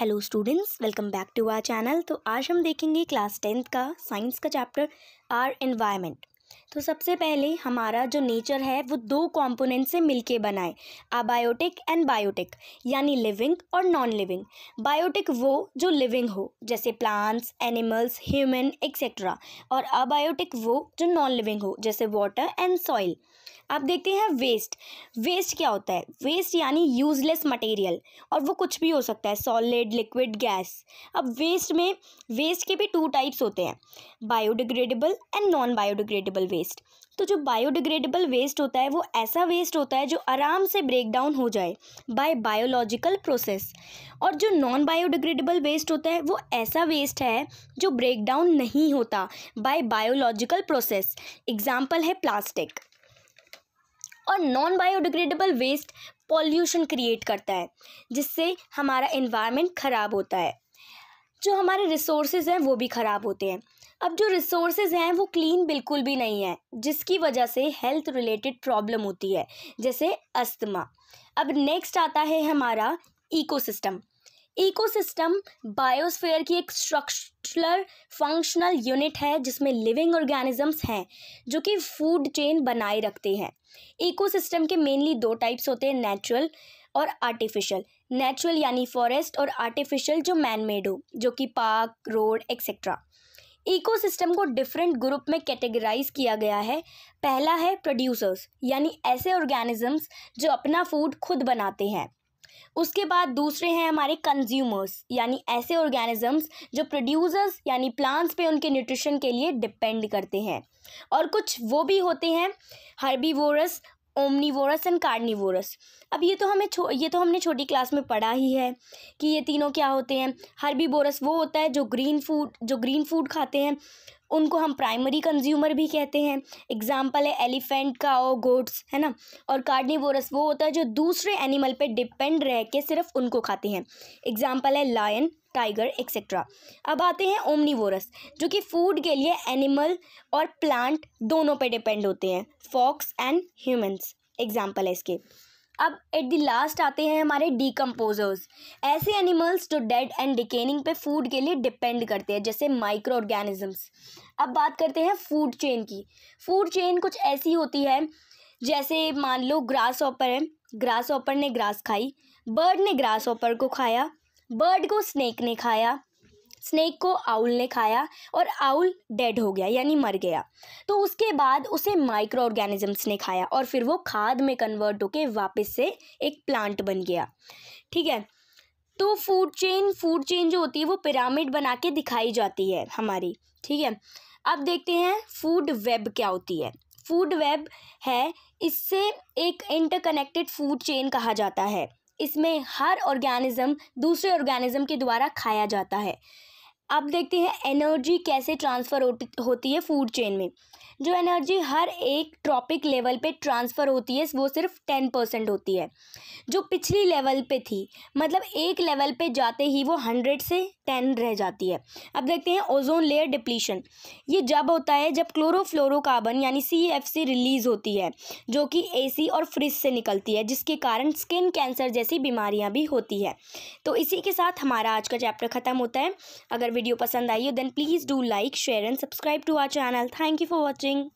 hello students welcome back to our channel तो आज हम देखेंगे क्लास टेंथ का साइंस का चैप्टर आर एनवायरनमेंट तो सबसे पहले हमारा जो नेचर है वो दो कॉम्पोनेंट से मिलके बनाए अबायोटिक आबायोटिक एंड बायोटिक यानी लिविंग और नॉन लिविंग बायोटिक वो जो लिविंग हो जैसे प्लांट्स एनिमल्स ह्यूमन एक्सेट्रा और अबायोटिक वो जो नॉन लिविंग हो जैसे वाटर एंड सॉइल आप देखते हैं वेस्ट वेस्ट क्या होता है वेस्ट यानी यूजलेस मटेरियल और वो कुछ भी हो सकता है सॉलिड लिक्विड गैस अब वेस्ट में वेस्ट के भी टू टाइप्स होते हैं biodegradable and non biodegradable waste waste तो जो बायोडिग्रेडेबल वेस्ट होता है वो ऐसा वेस्ट होता है जो आराम से ब्रेक डाउन हो जाए बाय बायोलॉजिकल प्रोसेस और जो नॉन बायोडिग्रेडेबल वेस्ट होता है वो ऐसा वेस्ट है जो ब्रेक डाउन नहीं होता बाय बायोलॉजिकल प्रोसेस एग्जाम्पल है प्लास्टिक और non biodegradable waste pollution create करता है जिससे हमारा इन्वायरमेंट ख़राब होता है जो हमारे रिसोर्सेज हैं वो भी ख़राब होते हैं अब जो रिसोर्सेज हैं वो क्लीन बिल्कुल भी नहीं है जिसकी वजह से हेल्थ रिलेटेड प्रॉब्लम होती है जैसे अस्थमा अब नेक्स्ट आता है हमारा इकोसिस्टम इकोसिस्टम बायोस्फेयर की एक स्ट्रक्चरल फंक्शनल यूनिट है जिसमें लिविंग ऑर्गेनिजम्स हैं जो कि फूड चेन बनाए रखते हैं इकोसिस्टम के मेनली दो टाइप्स होते हैं नेचुरल और आर्टिफिशियल नेचुरल यानी फॉरेस्ट और आर्टिफिशियल जो मैन मेड हो जो कि पार्क रोड एक्सेट्रा इकोसिस्टम को डिफरेंट ग्रुप में कैटेगराइज किया गया है पहला है प्रोड्यूसर्स यानी ऐसे ऑर्गेनिजम्स जो अपना फूड खुद बनाते हैं उसके बाद दूसरे हैं हमारे कंज्यूमर्स यानी ऐसे ऑर्गेनिजम्स जो प्रोड्यूसर्स यानी प्लांट्स पे उनके न्यूट्रिशन के लिए डिपेंड करते हैं और कुछ वो भी होते हैं हर्बीवोरस ओमनीवोरस एंड कार्निवोरस अब ये तो हमें छो ये तो हमने छोटी क्लास में पढ़ा ही है कि ये तीनों क्या होते हैं बोरस वो होता है जो ग्रीन फूड जो ग्रीन फूड खाते हैं उनको हम प्राइमरी कंज्यूमर भी कहते हैं एग्जाम्पल है एलिफेंट का ओ गोट्स है ना और कार्निवोरस वो होता है जो दूसरे एनिमल पे डिपेंड रह के सिर्फ उनको खाते हैं एग्जाम्पल है लायन टाइगर एक्सेट्रा अब आते हैं ओमनीवोरस जो कि फूड के लिए एनिमल और प्लांट दोनों पे डिपेंड होते हैं फॉक्स एंड ह्यूमंस एग्जाम्पल है इसके अब एट द लास्ट आते हैं हमारे डिकम्पोजर्स ऐसे एनिमल्स जो डेड एंड डिकेनिंग पे फूड के लिए डिपेंड करते हैं जैसे माइक्रो ऑर्गेनिजम्स अब बात करते हैं फूड चेन की फूड चेन कुछ ऐसी होती है जैसे मान लो ग्रास ऑपर है ग्रास ऑपर ने ग्रास खाई बर्ड ने ग्रास ऑपर को खाया बर्ड को स्नेक ने खाया स्नेक को आउल ने खाया और आउल डेड हो गया यानी मर गया तो उसके बाद उसे माइक्रो ऑर्गेनिजम्स ने खाया और फिर वो खाद में कन्वर्ट होके वापस से एक प्लांट बन गया ठीक है तो फूड चेन फूड चेन जो होती है वो पिरामिड बना के दिखाई जाती है हमारी ठीक है अब देखते हैं फूड वेब क्या होती है फूड वेब है इससे एक इंटरकनेक्टेड फूड चेन कहा जाता है इसमें हर ऑर्गेनिज़्म दूसरे ऑर्गेनिज्म के द्वारा खाया जाता है अब देखते हैं एनर्जी कैसे ट्रांसफ़र होती है फूड चेन में जो एनर्जी हर एक ट्रॉपिक लेवल पे ट्रांसफ़र होती है वो सिर्फ टेन परसेंट होती है जो पिछली लेवल पे थी मतलब एक लेवल पे जाते ही वो हंड्रेड से टेन रह जाती है अब देखते हैं ओजोन लेयर डिप्लीशन ये जब होता है जब क्लोरोफ्लोरोकार्बन यानी सी एफ सी रिलीज़ होती है जो कि ए सी और फ्रिज से निकलती है जिसके कारण स्किन कैंसर जैसी बीमारियाँ भी होती है तो इसी के साथ हमारा आज का चैप्टर ख़त्म होता है अगर वीडियो पसंद आई हो then please do like share and subscribe to our channel thank you for watching